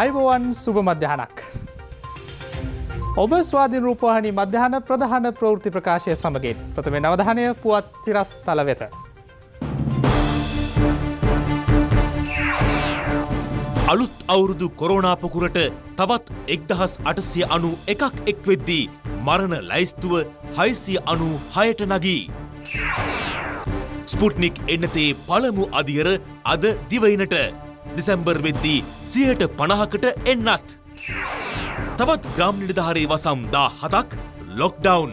අයිබෝවන් සුභ මධ්‍යහනක්. ඔබ ස්වාධී රූපහනි මධ්‍යහන ප්‍රධාන ප්‍රවෘති ප්‍රකාශය සමගින් ප්‍රථම නවධානය පුවත් සිරස් තල වෙත. අලුත් අවුරුදු කොරෝනාපකුරට තවත් එක්දහස් අටසිය අනු එකක් එක්වෙද්දී මරණ ලැයිස්තුව හයිසිය අනු හයට නගී. ස්පුට්නික් එන්නතේ පළමු අධියර අද දිවයිනට දෙසැම්බර් වෙද්දී සියයට පණහකට එන්නත්. තවත් ග්‍රාම් නිධාරේ වසම් දා හතක් ලොක්ඩවුන්.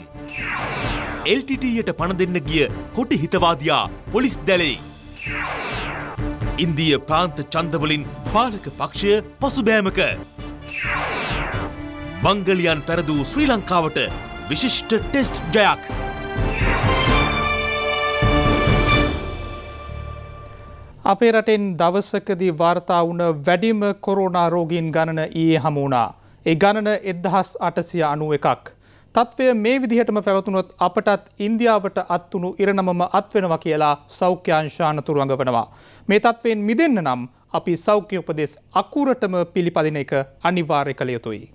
එල්ටටයට පණ දෙන්න ගිය කොටි හිතවාදයා පොලිස් දැලෙයි. ඉන්දිය ප්‍රාන්ත චන්දවලින් පාලක පක්ෂය පසුබෑමක. බංගලියන් පැරදූ ශ්‍රී ලංකාවට විශිෂ්ට ටෙස්ට් ජයක්. අපේ රටෙන් දවසකදී වාර්තා වුණ වැඩිම කොරෝනා රෝගීන් ගණන ඊයේ හමුණා. ඒ ගණන එදහස් අටසිය අනුව එකක්. තත්ත්වය මේ විදිහටම පැවතුනොත් අපටත් ඉන්දියාවට අත්වුණු ඉරණමම අත්වෙනවා කියලා සෞඛ්‍යංශානතුරුවඟ වනවා. මේ තත්ත්වයෙන් මිදන්න නම් අපි සෞඛ්‍ය උපදෙස් අකුරටම පිළිපදින එක අනිවාර්ය කළ යුතුයි.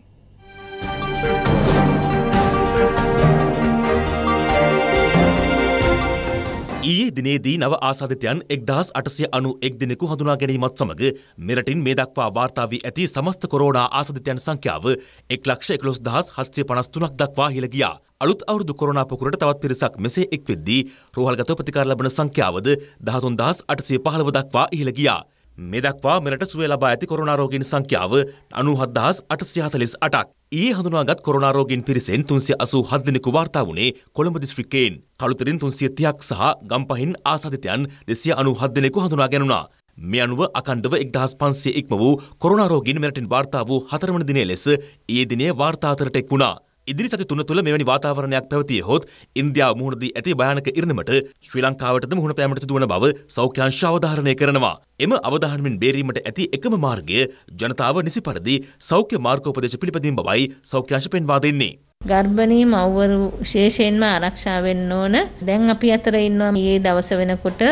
ඊයේ දිනේදී නව ආසාධිතයන් එක්දහස් අටසය අනු එක් දෙනෙකු හඳුනා ගැනීමත් සමඟ මෙරටින් මේ දක්වා වාර්තා වී ඇති සමස්ත කොරෝනා ආසධිතයන් සංඛ්‍යාව එක් ලක්ෂ එකොළොස් දහස් හත්සය පනස් තුනක් දක්වා හිලගියා. අලුත් අවුරුදු කොරෝනා පොකුරට තවත් පිරිසක් මෙසේ එක් වෙද්දී රෝහල්ගත ප්‍රතිකාර ලබන සංඛ්‍යාවද දහතුන් දහස් අටසිය පහළව දක්වා ඉහළ ගියා. මෙදක්වා මෙරට සුවය ලබා ඇති කොරනාරෝගීන් සංඛ්‍යාව අනුහත්දහස් අටසිහතලෙස් අටක්. ඒ හඳුනාගත් කොරනාරෝගීන් පිරිසෙන් තුන්සිය අසූ හද්දෙනෙකු වාර්තා වුණේ කොළඹ දිස්ත්‍රික්කයෙන්. කළුතරින් තුන්සිය තියක් සහ ගම්පහින් ආසාධිතයන් දෙසිය අනු හද්දෙනෙකු හඳුනා ගැනුණා. මේ අනුව අකණ්ඩව එක්දහස් පන්සිය ඉක්ම වූ කොරනාරෝගීන් මෙරටින් වාර්තා වූ හතරවන දිනේ ලෙස ඒ දිනේ වාර්තාතරට එක් වුණා. ඉදිරි සති තුන තුළ මෙවැනි වාතාවරණයක් පැවතිය හොත් ඉන්දියාව මුහුණදී ඇති භයානක ඉරණමට ශ්‍රී ලංකාවටද මුහුණ පෑමට සිදුවන බව සෞඛ්‍යංශ අවධාරණය කරනවා. එම අවධානමින් බේරීමට ඇති එකම මාර්ගය ජනතාව නිසි පරිදි සෞඛ්‍ය මාර්ගෝපදේශ පිළිපදින් බවයි සෞඛ්‍යංශ පෙන්වා දෙන්නේ. ගර්භණී මව්වරු විශේෂයෙන්ම ආරක්ෂා වෙන්න ඕන. දැන් අපි අතර ඉන්නවා මේ දවස වෙනකොට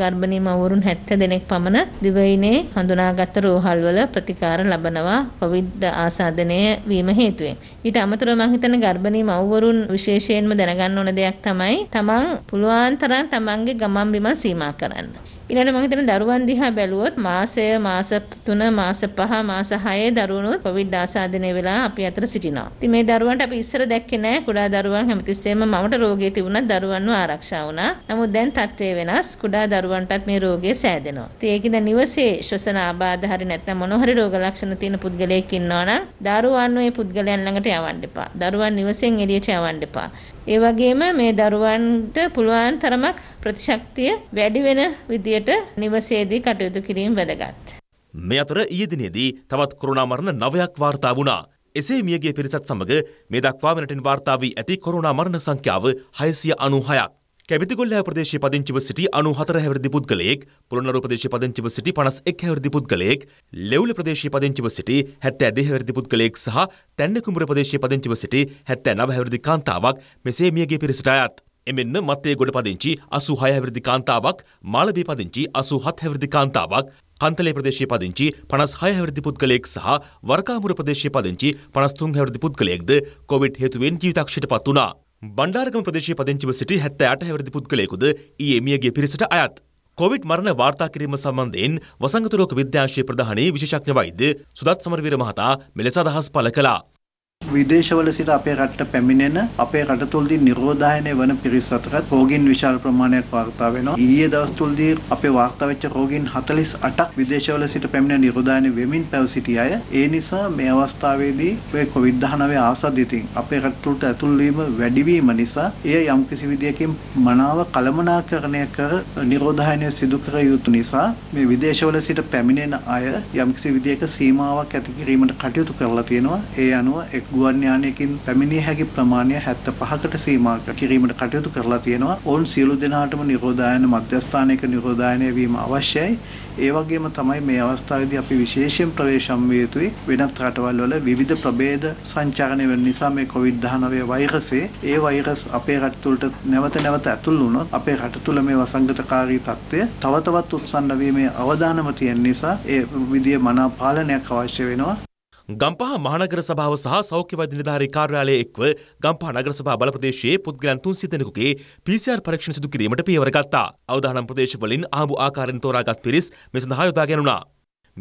ගර්භණී මව්වරුන් 70 දෙනෙක් පමණ දිවයිනේ හඳුනාගත් රෝහල් වල ප්‍රතිකාර ලබනවා කොවිඩ් ආසාදනය වීම හේතුවෙන්. ඊට අමතරව මම හිතන ගර්භණී මව්වරුන් විශේෂයෙන්ම දැනගන්න ඕන දෙයක් තමයි තමන් පුළුවන් තරම් තමන්ගේ ගමන් බිමන් සීමා කරන්න. ඊළඟට මම හිතන දරුවන් දිහා බැලුවොත් මාසය මාස 3 මාස 5 මාස 6 දරුවනුත් කොවිඩ් ආසාදනය වෙලා අපි අතර සිටිනවා. ඉතින් මේ දරුවන්ට අපි ඉස්සර දැක්කේ නැහැ කුඩා දරුවන් හැමතිස්සෙම මවට රෝගය තිබුණා දරුවන්ව ආරක්ෂා වුණා. නමුත් දැන් තත්ත්වය වෙනස්. කුඩා දරුවන්ටත් මේ රෝගය සෑදෙනවා. ඉතින් ඒකද නිවසේ ශ්වසන ආබාධ හරි නැත්නම් මොන හරි රෝග ලක්ෂණ තියෙන පුද්ගලයෙක් ඉන්නවා නම් දරුවන් මේ පුද්ගලයන් ළඟට යවන්න එපා. දරුවන් නිවසෙන් එළියට යවන්න එපා. ඒ වගේම මේ දරුවන්ට පුළුවන් තරමක් ප්‍රතිශක්තිය වැඩි වෙන විදියට නිවසේදී කටයුතු කිරීම වැදගත්. මේ අතර ඊයේ දිනේදී තවත් කොරෝනා මරණ 9ක් වාර්තා වුණා. එසේ මියගිය පිරිසත් සමග මේ දක්වා වෙනටින් වාර්තා වී ඇති කොරෝනා මරණ සංඛ්‍යාව 696ක්. කැබිතිගොල්ල ප්‍රදේශය පදිංචිව සිටි අනු හතර හැවිරිදි පුද්ගලයෙක් පුළනරු ප්‍රදේශ පදිංචිව සිටි පනස් එක් හැවිරිදි පුද්ගලයෙක් ලෙවුල ප්‍රදේශය පදිංචිව සිටි හැත්ත ඇදේ හැවිරිදි පුද්ගලයෙක් සහ තැන්නකුඹුර ප්‍රදේශය පදිංචිව සිටි හැත්ත නව හැවිරිදි කාන්තාවක් මෙසේ මියගේ පිරිසට අයත්. එමෙන්න මත්තේ ගොඩ පදිංචි අසු හය හැවිරිදි කාන්තාවක් මාලබී පදිංචි අසු හත් හැවිරිදි කාන්තාවක් කන්තලේ ප්‍රදේශය පදිංචි පනස් හය හැවිරිදි පුද්ගලයෙක් සහ වරකාමුර ප්‍රදේශය පදිංචි පනස්තුන් හැවිරිදි පුද්ගලයෙක්ද කොවිඩ් හේතුවෙන් ජීවිතක්ෂයට පත් වුණා. බණ්ඩාරගම ප්‍රදේශයේ පදිංචිව සිටි 78 හැවිරිදි පුද්ගලයෙකුද ඊයේ මියගිය පිරිසට අයත්. කොවිඩ් මරණ වාර්තා කිරීම සම්බන්ධයෙන් වසංගත රෝග විද්‍යාශය ප්‍රධානී විශේෂඥ වෛද්‍ය සුදත් සමරවීර මහතා මෙලෙස අදහස් පළ කළා. විදේශවල සිට අපේ රටට පැමිණෙන අපේ රට තුළදී නිරෝධායනය වන පිරිස් අතරත් රෝගීන් විශාල ප්‍රමාණයක් වාර්තා වෙනවා. ඊයේ දවස් තුළදී අපේ වාර්තා වෙච්ච රෝගීන් 48ක් විදේශවල සිට පැමිණ නිරෝධායනය වෙමින් පැව සිටි අය. ඒ නිසා මේ අවස්ථාවේදී මේ COVID-19 ආසාදිතින් අපේ රට තුළට ඇතුල් වීම වැඩි වීම නිසා එය යම්කිසි විදියකින් මනාව කළමනාකරණය කර නිරෝධායනය සිදු කර යුතු නිසා මේ විදේශවල සිට පැමිණෙන අය යම්කිසි විදියක සීමාවක් ඇති කිරීමට කටයුතු කරලා තියෙනවා. ඒ අනුව එක් ගුවන් යානයකින් පැමිණිය හැකි ප්‍රමාණය 75කට සීමා කිරීමට කටයුතු කරලා තියෙනවා. ඔවුන් සියලු දෙනාටම නිරෝධායන මධ්‍යස්ථානයක නිරෝධායනය වීම අවශ්‍යයි. ඒ වගේම තමයි මේ අවස්ථාවේදී අපි විශේෂයෙන් ප්‍රවේශම් විය යුතුයි වෙනත් රටවල් වල විවිධ ප්‍රභේද සංචාරණය වෙන නිසා මේ COVID-19 වෛරසයේ ඒ වෛරස් අපේ රට තුළට නැවත නැවත ඇතුල් වුණොත් අපේ රට තුළ මේ වසංගතකාරී తත්වය තව තවත් උත්සන්න වීමේ අවදානම තියෙන නිසා ඒ විදිය මනා පාලනයක් අවශ්‍ය වෙනවා ගම්පහ මහනගර සභාව සහ සෞඛ්‍යවෛද්‍ය නිලධාරී කාර්යාලය එක්ව ගම්පහ නගර සභා බල ප්‍රදේශයේ පුද්ගලයන් 300 දෙනෙකුගේ PCR පරීක්ෂණ සිදු කිරීමට පියවර ගත්තා. අවදානම් ප්‍රදේශවලින් ආඹු ආකාරයෙන් තෝරාගත් පිරිස් මේ සඳහා යොදා ගැනුණා.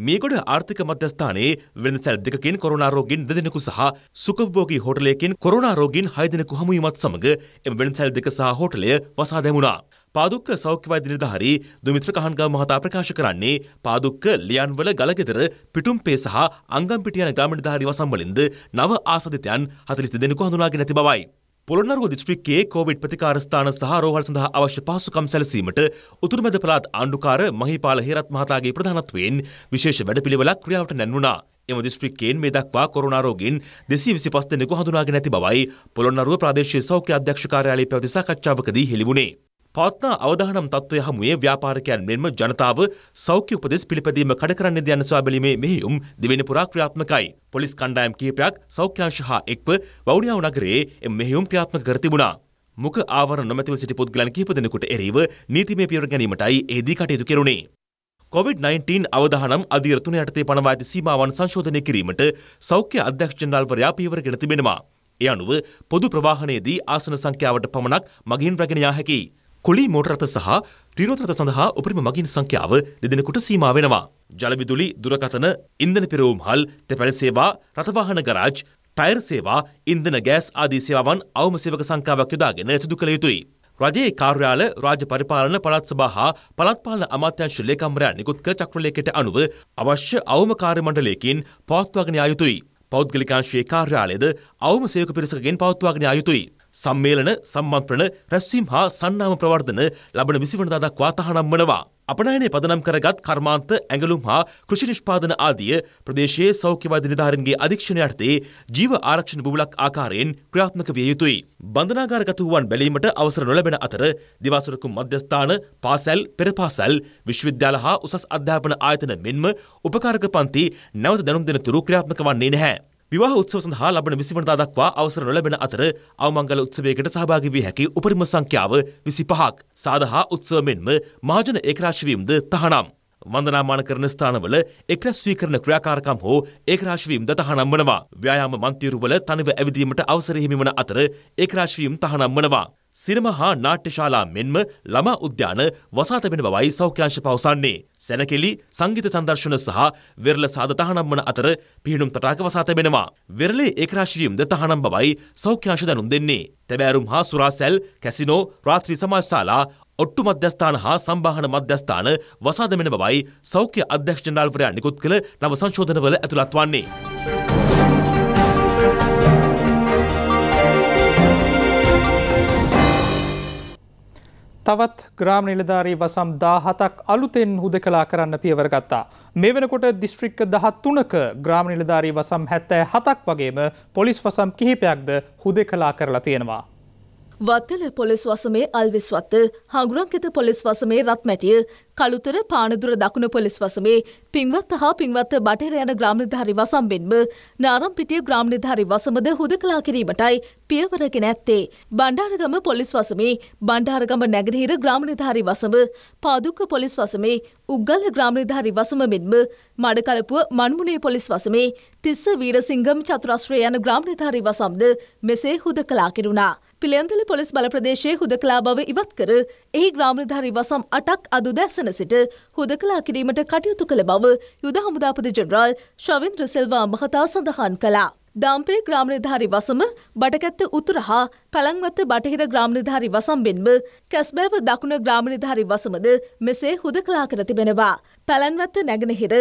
මේගොඩ ආර්ථික මධ්‍යස්ථානයේ වෙළඳසැල් දෙකකින් කොරෝනා රෝගීන් දෙදෙනෙකු සහ සුඛභෝගී හෝටලයකින් කොරෝනා රෝගීන් 6 දෙනෙකු හමුවීමත් සමග එම වෙළඳසැල් දෙක සහ හෝටලය වසා දැමුණා. පාදුක්ක සෞඛ්‍යවෛද්‍ය නිලධාරී දුමිත්‍ර කහන්ගම මහතා ප්‍රකාශ කරන්නේ පාදුක්ක ලියන්වල ගලගෙදර පිටුම්පේ සහ අංගම්පිටිය යන ග්‍රාම නිලධාරී වසම්වලින්ද නව ආසදිතයන් 42 දෙනෙකු හඳුනාගෙන ඇති බවයි. පොළොන්නරුව දිස්ත්‍රික්කයේ කොවිඩ් ප්‍රතිකාර ස්ථාන සහ රෝහල් සඳහා අවශ්‍ය පහසුකම් සැලසීමට උතුරුමැද පළාත් ආණ්ඩුකාර මහීපාල හේරත් මහතාගේ ප්‍රධානත්වයෙන් විශේෂ වැඩපිළිවෙලක් ක්‍රියාවට නැන්වුණා. එම දිස්ත්‍රික්කයෙන් මේ දක්වා කොරෝනා රෝගීන් 225 දෙනෙකු හඳුනාගෙන ඇති බවයි පොළොන්නරුව ප්‍රාදේශීය සෞඛ්‍ය අධ්‍යක්ෂ කාර්යාලයේ පැවති සාකච්ඡාවකදී හෙළි වුණේ. පවත්නා අවධානම් තත්ත්වය හමුවේ ව්‍යාපාරිකයන් මෙන්ම ජනතාව සෞඛ්‍ය උපදෙස් පිළිපැදීම කඩ කරන්නේද යන සොයා බැලීමේ මෙහෙයුම් දිවෙන පුරා ක්‍රියාත්මකයි. පොලිස් කණ්ඩායම් කිහිපයක් සෞඛ්‍යාංශ හා එක්ව වවුනියාව නගරයේ එම මෙහෙයුම් ක්‍රියාත්මක කර තිබුණා. මුඛ ආවරණ නොමැතිව සිටි පුද්ගලයන් කිහිප දෙනෙකුට එරෙහිව නීතිමය පියවර ගැනීමටයි එහිදී කටයුතු කෙරුණේ. COVID-19 අවධානම් අධීර තුන යටතේ පනවා ඇති සීමාවන් සංශෝධනය කිරීමට සෞඛ්‍ය අධ්‍යක්ෂ ජනරාල්වරයා පියවර ගෙන තිබෙනවා. ඒ අනුව පොදු ප්‍රවාහනයේදී ආසන සංඛ්‍යාවට පමණක් මගින් රැගෙන යා හැකියි. කොලි මෝටරත සහ ්‍රීරෝතරත සඳහා උපරිම මගින් සංඛ්‍යාව දෙදෙනකුට සීම වෙනවා. ජලවිදුලි දුරකතන ඉන්දන පෙරවුම් හල් තැපැල් සේවා රථවාහන ගරාජ් ටයිර් සේවා ඉන්දන ගෑස් ආදී සේවාවන් අවම සේවක සංකාවක් යොදාගෙන සිදු කළ යුතුයි. රජයේ කාර්යාල රාජ පරිපාලන පළත් සභා හා පළත්පාලන අමාත්‍යංශ ලේකම්වරයා නිකුත් කළ චක්‍රලේඛයට අනුව අවශ්‍ය අවම කාර්ය මණ්ඩලයකින් පවත්වාගෙන යා යුතුයි. පෞද්ගලිකාංශයේ කාර්යාලයද අවම සේවක පිරිසකගෙන් පවත්වාගෙන යා යුතුයි. සම්මේලන සම්මන්ත්‍රණ රැස්වීම් හා සන්නාම ප්‍රවර්ධන ලබන විසිවනදා දක්වා තහනම් වනවා. අපනයනය පදනම් කරගත් කර්මාන්ත ඇඟලුම් හා කෘෂි නිෂ්පාදන ආදිය ප්‍රදේශයේ සෞඛ්‍යවාදී නිධාරන්ගේ අධීක්ෂණ යටතේ ජීව ආරක්ෂණ බුබුලක් ආකාරයෙන් ක්‍රියාත්මක විය යුතුයි. බන්ධනාගාරගත වූවන් බැලීමට අවසර නොලැබෙන අතර දිවාසුරකු මධ්‍යස්ථාන, පාසැල්, පෙරපාසැල්, විශ්වවිද්‍යාල හා උසස් අධ්‍යාපන ආයතන මෙන්ම උපකාරක පන්ති නැවත දැනුම් දෙන තුරු ක්‍රියාත්මක වන්නේ නැහැ. විවාහ උත්සව සඳහා ලබන විසිවනදා දක්වා අවසර නොලැබෙන අතර අවමංගල උත්සවයකට සහභාගී විය හැකි උපරිම සංඛ්‍යාව විසි පහක් සාදහා උත්සව මෙන්ම මහජන ඒකරාශවීම්ද තහනම්. වන්දනාමාන කරන ස්ථානවල එක්රැස්වී කරන ක්‍රියාකාරකම් හෝ ඒකරාශවීම් ද තහනම් වනවා. ව්‍යයාම මන්තීරුවල තනිව ඇවිදීමට අවසර හිමිවන අතර ඒකරාශවීම් තහනම් වනවා. සිනම හා නාට්‍යශාලා මෙන්ම ළමා උද්‍යාන වසාත වෙන බවයි සෞඛ්‍යංශ පවසන්නේ. සැනකෙලි සංගීත සංදර්ශන සහ වෙරළ සාද තහනම් වන අතර පිහිනුම් තටාක වසාත වෙනවා. වෙරළේ ඒකරාශියම්ද තහනම් බවයි සෞඛ්‍යංශ දැනුම් දෙන්නේ. තැබෑරුම් හා සුරාසැල්, කැසිනෝ, රාත්‍රී සමාජශාලා, ඔට්ටු මධ්‍යස්ථාන හා සම්බාහන මධ්‍යස්ථාන වසාද වෙන බවයි සෞඛ්‍ය අධ්‍යක්ෂ ජනරාල්වරයා නිකුත් කළ නව සංශෝධනවල ඇතුළත් වන්නේ. තවත් ග්‍රාම නිලධාරී වසම් දාහතක් අලුතෙන් හුද කලා කරන්න පියවර ගත්තා. මේ වෙනකොට දිස්ත්‍රික්ක දහත්තුනක ග්‍රාම නිලධාරී වසම් හැත්තෑ හතක් වගේම පොලිස් වසම් කිහිපයක්ද හුද කලා කරලා තියෙනවා. වත්තල පොලිස් වසමේ අල්විස්වත්ත හගුරංකෙත පොලිස් වසමේ රත්මැටිය කළුතර පානදුර දකුණ පොලිස් වසමේ පින්වත්ත හා පින්වත්ත බටහිර යන ග්‍රාමනිධාරි වසම්බෙන්ම නාරම්පිටිය ග්‍රාමනිධාරි වසමද හුදකලා කිරීමටයි පියවරගෙන ඇත්තේ. බණ්ඩාරගම පොලිස් වසමේ බණ්ඩාරගම නැගෙනහිර ග්‍රාමනිධාරි වසම පාදුක්ක පොලිස් වසමේ උග්ගල ග්‍රාමනිධාරි වසම මෙන්ම මඩකලපුව මන්මුණේ පොලිස් වසමේ තිස්ස වීරසිංගම් චතුරස්ත්‍රය යන ග්‍රාමනිධාරි වසම්ද මෙසේ හුදකලා කිරුණා. පිළියන්දල පොලිස් බල ප්‍රදේශයේ හුදකලා බව ඉවත් කර එහි ග්‍රාමණධාරී වසම් අටක් අද උදැසන සිට හුදකලා කිරීමට කටයුතු කළ බව යුද හමුදාපති ජෙනරාල් ශවින්ද්‍ර සෙල්වා මහතා සඳහන් කළා. දාම්පේ ග්‍රාමණධාරී වසම බටකැත්ත උතුර හා පැළංවත්ත බටහිර ග්‍රාමණධාරි වසම්බෙන්ම කැස්බෑව දකුණ ග්‍රාමණධාරි වසමද මෙසේ හුද කලා කර තිබෙනවා. පැළන්වත්ත නැගෙනහිර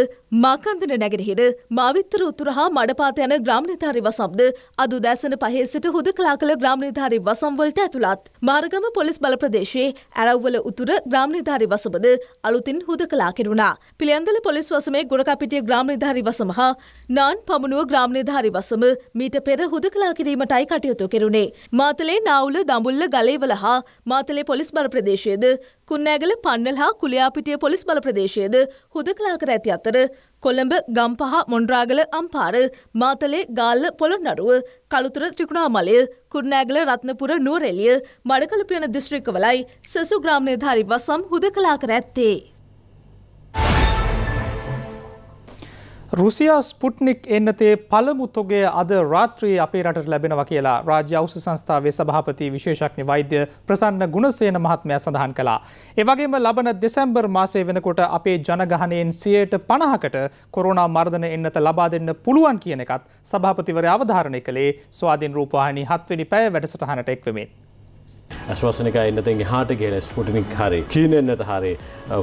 මාකන්දන නැගෙනහිර මාවිත්තර උතුර හා මඩපාත යන ග්‍රාමණධාරි වසම්ද අදු දැසන පහේ සිට හුද කලා කළ ග්‍රාමණධාරි වසම්වලට ඇතුළත්. මාරගම පොලිස් බල ප්‍රදේශයේ ඇරව්වල උතුර ග්‍රාමණධාරි වසමද අලුතින් හුද කලා කෙරුණා. පිළියන්දල පොලිස් වසමේ ගොඩකපිටිය ග්‍රාමණධාරි වසම හා නාන් පමණුව ග්‍රාමණධාරි වසම මීට පෙර හුද කලා කිරීමටයි කටයුතු කෙරුණේ. මාත මාතලේ නාවුල දඹුල්ල ගලේවල හා මාතලේ පොලිස් බල ප්‍රදේශයේද කුන්නෑගල පන්නල් හා කුලියාපිටිය පොලිස් බල ප්‍රදේශයේද හුදකලා කර ඇති අතර කොළඹ ගම්පහ මොන්ඩ්‍රාගල අම්පාර මාතලේ ගාල්ල පොළොන්නරුව කළුතුර ත්‍රිකුණාමලය කුරුණෑගල රත්නපුර නුවරඑළිය මඩකලපියන දිස්ත්‍රික්කවලයි සසු ග්‍රාම නිලධාරී වසම් හුදකලා කර ඇත්තේ. රුසියා ස්පුට්නික් එන්නතේ පළමු තොගේ අද රාත්‍රයේ අපේ රටට ලැබෙනවා කියලා රාජ්‍ය අවෂ සංස්ථාවේ සභාපති විශේෂඥ වෛද්‍ය ප්‍රසන්න ගුණසේන මහත්මය සඳහන් කළා. එවගේම ලබන දෙසැම්බර් මාසය වෙනකොට අපේ ජනගහනයෙන් සියයට පණහකට කොරුණා මර්ධන එන්නත ලබා දෙන්න පුළුවන් කියන එකත් සභාපතිවර අවධාරණය කළේ ස්වාධීන් රූපවාහිනි හත්වනි පැය වැඩසටහනට එක්වමින්. ඇස්වසනක එන්නතෙන් හාට කියල ස්පුටිනික් හරි චීනෙන්න්නත හරේ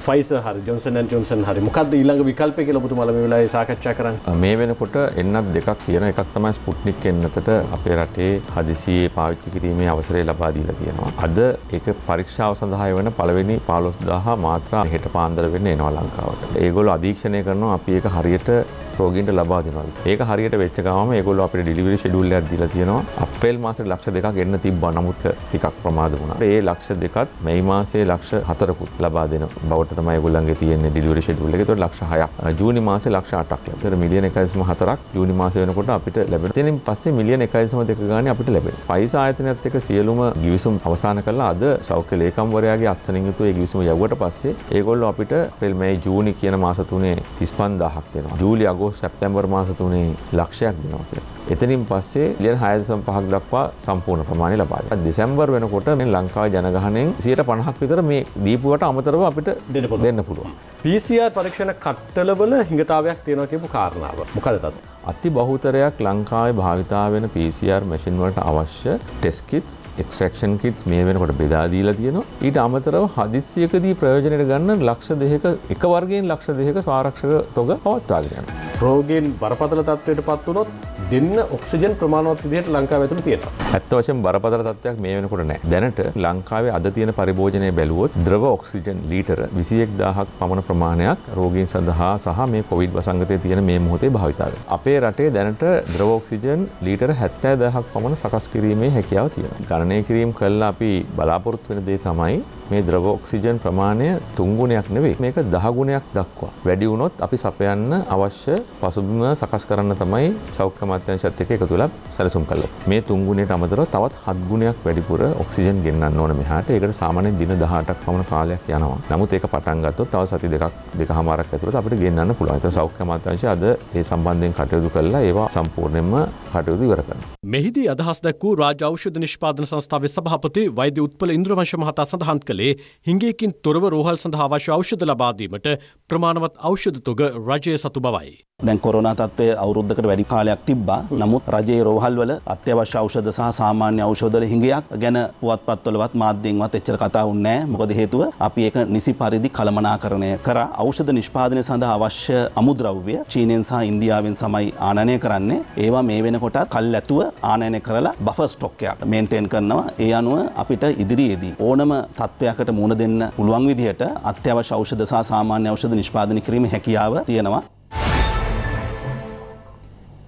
ෆයිස uh, හරි ජොන්සන් ජොන්සන් හරි මොකක්ද ඊළඟ විකල්පය කියල පුතුමල වෙලා සාකච්ඡා කරන්න uh, මේ වෙනකොට එන්නත් දෙකක් තියෙන එකක් තමයි ස්පුට්නික් එන්නතට අපේ රටේ හදිසියේ පාවිච්චි කිරීමේ අවසරය ලබාදීලා තියෙනවා. අද එක පරීක්ෂාව සඳහා වන පළවෙනි පාලොස්දාහ මාත්‍රා හෙට පාන්දර වෙන්න එනවා ලංකාවට. ඒගොල අධීක්ෂණය කරනවා අපි එක හරියට රෝගීන්ට ලබා දෙනවද. ඒක හරියට වෙච්ච ගාම ඒගොල්ලෝ අපිට ඩිලිවරි ෂෙඩියුල් එකක් දීලා තියෙනවා. අප්‍රේල් මාසෙට ලක්ෂ දෙකක් එන්න තිබ්බා. නමුත් ටිකක් ප්‍රමාද වුණා. ඒ ලක්ෂ දෙකත් මේ මාසයේ ලක්ෂ හතරකුත් ලබා දෙනවා. පවට තමයි ගොල්ලන්ගේ තියෙන ඩිලිවරි ෂෙඩියුල් එක. ඒතකොට ලක්ෂ 6ක් ජූනි මාසේ ලක්ෂ 8ක් ලැබෙනවා. ඒතර මිලියන 1.4ක් ජූනි මාසේ වෙනකොට අපිට ලැබෙනවා. ඉතින් පස්සේ මිලියන 1.2 ගානේ අපිට ලැබෙනවා. පයිස ආයතනයත් එක්ක සියලුම ගිවිසුම් අවසන් කළා. අද සෞඛ්‍ය ලේකම්වරයාගේ අත්සනින් යුතු ඒ ගිවිසුම යවුවට පස්සේ ඒගොල්ලෝ අපිට අප්‍රේල් මැයි ජූනි කියන මාස තුනේ 35000ක් දෙනවා. ජූලි අගෝස්තු සැප්තැම්බර් මාස තුනේ ලක්ෂයක් දෙනවා කියලා. එතනින් පස්සේ ලියන හයදසම් පහක් දක්වා සම්පූර්ණ ප්‍රමාණය ලබාද දෙසැම්බර් වෙනකොට මේ ලංකාව ජනගහනෙන් සියට පණහක් විතර මේ දීපුවට අමතරව අපිට දෙන්න පුළුවන්. පිසිR පරීක්ෂණ කට්ටලවල හිඟතාවයක් තියෙනවා කියපු කාරණාව මොකද තත්. අති බහුතරයක් ලංකාවේ භාවිතා වෙන පිසිR මැසින් වලට අවශ්‍ය ටෙස්කිටස් එක්ස්ට්‍රක්ෂන් කිටස් මේ වෙනකොට බෙදාදීලා තියෙනවා ඊට අමතරව හදිස්සියකදී ප්‍රයෝජනයට ගන්න ලක්ෂ දෙක එක වර්ගෙන් ලක්ෂ දෙක ස්වාරක්ෂක තොග පවත්වාගෙන යනවා. රෝගෙන් බරපතල තත්වයට පත්වනොත් දෙන්න ඔක්සිජන් ප්‍රමාණවත් විදිහට ලංකාව ඇතුළ තියෙනවා. ඇත්ත වශයෙන් බරපතල තත්ත්වයක් මේ වෙනකොට නැහැ. දැනට ලංකාවේ අද තියෙන පරිභෝජනය බැලුවොත් ද්‍රව ඔක්සිජන් ලීටර 21000ක් පමණ ප්‍රමාණයක් රෝගීන් සඳහා සහ මේ කොවිඩ් වසංගතයේ තියෙන මේ මොහොතේ භාවිතා වෙනවා. අපේ රටේ දැනට ද්‍රව ඔක්සිජන් ලීටර 70000ක් පමණ සකස් කිරීමේ හැකියාව තියෙනවා. ගණනය කිරීම කළා අපි බලාපොරොත්තු වෙන දේ තමයි මේ ද්‍රව ඔක්සිජන් ප්‍රමාණය තුන්ගුණයක් නෙවෙයි මේක දහගුණයක් දක්වා. වැඩි වුණොත් අපි සපයන්න අවශ්‍ය පසුබිම සකස් කරන්න තමයි සෞඛ්‍ය මාත්‍යංශත් එක්ක එකතු වෙලා සැලසුම් කළේ. මේ තුන් ගුණයට අමතරව තවත් හත් ගුණයක් වැඩිපුර ඔක්සිජන් ගෙන්නන්න ඕන මෙහාට. ඒකට සාමාන්‍ය දින 18ක් පමණ කාලයක් යනවා. නමුත් ඒක පටන් ගත්තොත් තව සති දෙකක් දෙකමාරක් ඇතුළත අපිට ගෙන්නන්න පුළුවන්. ඒක සෞඛ්‍ය මාත්‍යංශය අද ඒ සම්බන්ධයෙන් කටයුතු කරලා ඒවා සම්පූර්ණයෙන්ම කටයුතු ඉවර කරනවා. මෙහිදී අදහස් දැක්වූ රාජ්‍ය ඖෂධ නිෂ්පාදන සංස්ථාවේ සභාපති වෛද්‍ය උත්පල ඉන්ද්‍රවංශ මහතා සඳහන් කළේ හිඟේකින් තොරව රෝහල් සඳහා අවශ්‍ය ඖෂධ ලබා දීමට ප්‍රමාණවත් ඖෂධ තොග රජය සතු බවයි. දැන් කොරෝනා තත්ත්වය අවුරුද්දකට වැඩි කාලයක් තිබ්බා. නමුත් රජයේ රෝහල්වල අත්‍යවශ්‍ය ඖෂධ සහ සාමාන්‍ය ඖෂධවල හිඟයක් ගැන පුවත්පත්වලවත් මාධ්‍යයෙන්වත් එච්චර කතා වුණේ නැහැ. මොකද හේතුව අපි ඒක නිසි පරිදි කළමනාකරණය කරා. ඖෂධ නිෂ්පාදනය සඳහා අවශ්‍ය අමුද්‍රව්‍ය චීනෙන් සහ ඉන්දියාවෙන් සමයි ආනයනය කරන්නේ. ඒවා මේ වෙනකොට කල් ඇතුව ආනයනය කරලා බෆර් ස්ටොක් එකක් මේන්ටේන් කරනවා. ඒ අනුව අපිට ඉදිරියේදී ඕනම තත්ත්වයකට මුහුණ දෙන්න පුළුවන් විදිහට අත්‍යවශ්‍ය ඖෂධ සහ සාමාන්‍ය ඖෂධ නිෂ්පාදනය කිරීමේ හැකියාව තියෙනවා.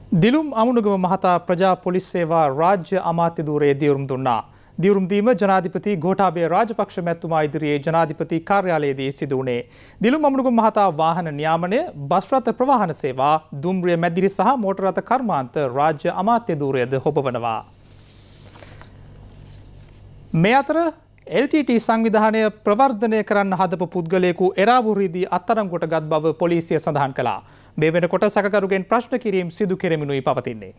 දිලුම් අමුණුගම මහතා ප්‍රජා පොලිස් සේවා රාජ්‍ය අමාත්‍ය ධූරයේ දියුරුම් දුන්නා. දියුරුම්දීම ජනාධිපති ගෝටාබේ රාජපක්ෂ මැතුමා ඉදිරියේ ජනාධිපති කාර්යාලයේදී සිදු වුණේ. දිලුම් අමුණුගම මහතා වාහන නියාමනය, බස් රථ ප්‍රවාහන සේවා, දුම්රිය මැදිරි සහ මෝටර රථ කර්මාන්ත රාජ්‍ය අමාත්‍ය ධූරයේද හොබවනවා. මේ අතර LTT සංවිධානය ප්‍රවර්ධනය කරන්න හදපු පුද්ගලයෙකු එරාවුරීදී අත්තරම් කොට ගත් බව පොලිසිය සඳහන් කළා. මේ වෙනකොට සකරුගෙන් ප්‍රශ්න කිරීම් සිදු කෙරමිනුයි පවතින්නේ.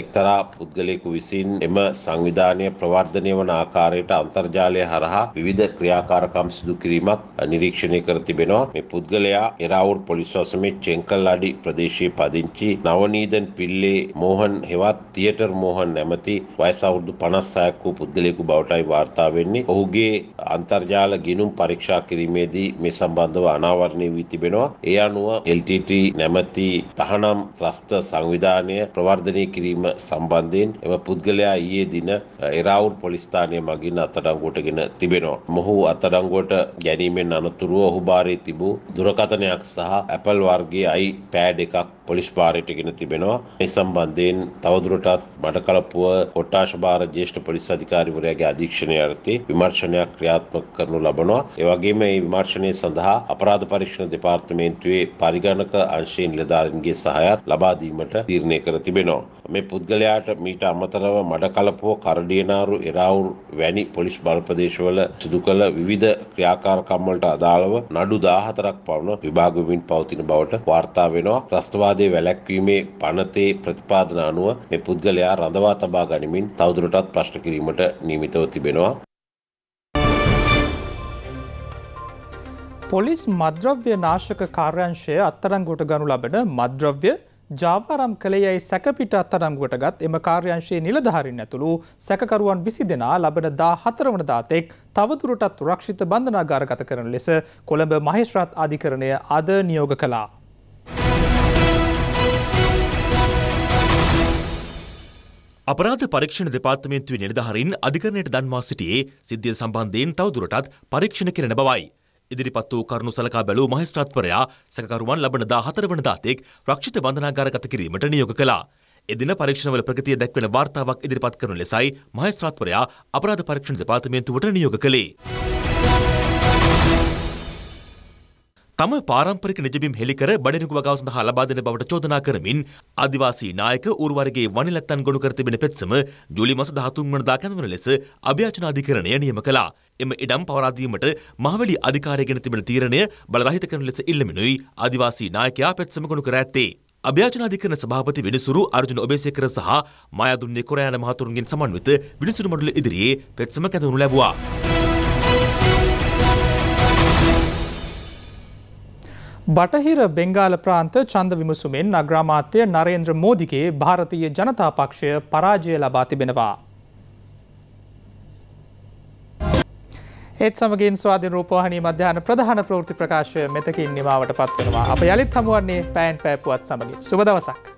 එක්තරා පුද්ගලයෙකු විසින් එම සංවිධානය ප්‍රවර්ධනය වන ආකාරයට අන්තර්ජාලය හරහා විවිධ ක්‍රියාකාරකම් සිදු කිරීමත් නිරීක්ෂණය කර තිබෙනවා. මේ පුද්ගලයා එරාවුල් පොලිස් වසමේ චෙන්කල්ලාඩි ප්‍රදේශයේ පදිංචි නවනීදන් පිල්ලේ මෝහන් හෙවත් තියටර් මෝහන් නැමැති වයස අවුරුදු 56ක් වූ පුද්ගලයෙකු බවටයි වාර්තා වෙන්නේ. ඔහුගේ අන්තර්ජාල ගිණුම් පරීක්ෂා කිරීමේදී මේ සම්බන්ධව අනාවරණය වී තිබෙනවා. ඒ අනුව LTT නැමැති තහනම් ත්‍රස්ත සංවිධානය ප්‍රවර්ධනය කිරීම කිරීම සම්බන්ධයෙන් එම පුද්ගලයා ඊයේ දින එරවුන් පොලිස්ථානය මගින් අත්අඩංගුවටගෙන තිබෙනවා. මොහු අත්අඩංගුවට ගැනීමෙන් අනතුරුව ඔහු භාරයේ තිබූ දුරකථනයක් සහ ඇපල් වර්ගයේ අයි පෑඩ් එකක් පොලිස් භාරයට ගෙන තිබෙනවා. මේ සම්බන්ධයෙන් තවදුරටත් බඩකලපුව කොට්ටාශ භාර ජ්‍යෙෂ්ඨ පොලිස් අධිකාරිවරයාගේ අධීක්ෂණය යටතේ විමර්ශනයක් ක්‍රියාත්මක කරනු ලබනවා. ඒ වගේම මේ විමර්ශනය සඳහා අපරාධ පරීක්ෂණ දෙපාර්තමේන්තුවේ පරිගණක අංශයේ නිලධාරීන්ගේ සහයත් ලබා දීමට තීරණය කර තිබෙනවා. මේ පුද්ගලයාට මීට අමතරව මඩකලපුව, කරඩියනාරු, එරාවුල් වැනි පොලිස් බල ප්‍රදේශවල සිදු කළ විවිධ ක්‍රියාකාරකම් වලට අදාළව නඩු 14ක් පවන විභාග වෙමින් පවතින බවට වාර්තා වෙනවා. ත්‍රස්තවාදී අපරාධය වැළැක්වීමේ පනතේ ප්‍රතිපාදන අනුව මේ පුද්ගලයා රඳවා තබා ගනිමින් තවදුරටත් ප්‍රශ්න කිරීමට නියමිතව තිබෙනවා. පොලිස් මද්‍රව්‍ය නාශක කාර්යංශය අත්තරංගුවට ගනු ලබන මද්‍රව්‍ය ජාවාරම් කළේ යයි සැකපිට අත්තරංගුවට ගත් එම කාර්යංශයේ නිලධාරින් ඇතුළු සැකකරුවන් විසි දෙනා ලබන දා හතරවන දාතෙක් තවදුරටත් රක්ෂිත බන්ධනාගාරගත කරන ලෙස කොළඹ මහේශ්‍රත් අධිකරණය අද නියෝග කලා. අපරාධ පරීක්ෂණ දෙපාර්තමේන්තුවේ නිලධාරීන් අධිකරණයට දන්වා සිටියේ සිද්ධිය සම්බන්ධයෙන් තවදුරටත් පරීක්ෂණ කෙරෙන බවයි. ඉදිරිපත් වූ කරුණු සලකා බැලූ මහේස්ත්‍රාත්වරයා සැකකරුවන් ලබන 14 වන දාතෙක් රක්ෂිත බන්ධනාගාරගත කිරීමට නියෝග කළා. එදින පරීක්ෂණවල ප්‍රගතිය දැක්වෙන වාර්තාවක් ඉදිරිපත් කරන ලෙසයි මහේස්ත්‍රාත්වරයා අපරාධ පරීක්ෂණ දෙපාර්තමේන්තුවට නියෝග කළේ. තම පාරම්පරික නිජබිම් හෙළිකර බඩිනුගුව ගව සඳහා ලබා දෙන බවට චෝදනා කරමින් ආදිවාසී නායක ඌරුවර්ගයේ වනිලැත්තන් ගොනු කර තිබෙන පෙත්සම ජූලි මස 13 වනදා කැඳවන ලෙස අභියාචනාධිකරණය නියම කළා. එම ඉඩම් පවරා දීමට මහවැලි අධිකාරියගෙන තිබෙන තීරණය බලරහිත කරන ලෙස ඉල්ලමිනුයි ආදිවාසී නායකයා පෙත්සම ගොනු කර ඇත්තේ. අභ්‍යාචනාධිකරණ සභාපති විනිසුරු අර්ජුන ඔබේසේකර සහ මායාදුන්නේ කොරයාන මහතුරුන්ගෙන් සමන්විත විනිසුරු මඩුල ඉදිරියේ පෙත්සම කැඳවනු ලැබුවා. බටහිර බෙංගාල ප්‍රාන්ත චන්ද විමසුමෙන් අග්‍රාමාත්‍ය නරේන්ද්‍ර මෝදිගේ භාරතීය ජනතා පක්ෂය පරාජය ලබා තිබෙනවා. ඒත් සමගින් ස්වාධ රූපහනි මධ්‍යාන ප්‍රධාන ප්‍රෘති ප්‍රකාශය මෙතකින් නිමාවට පත්වනවා අප යළිත් හමුවන්නේ පෑන් පැපුවත් සමගින් සුබදවසක්.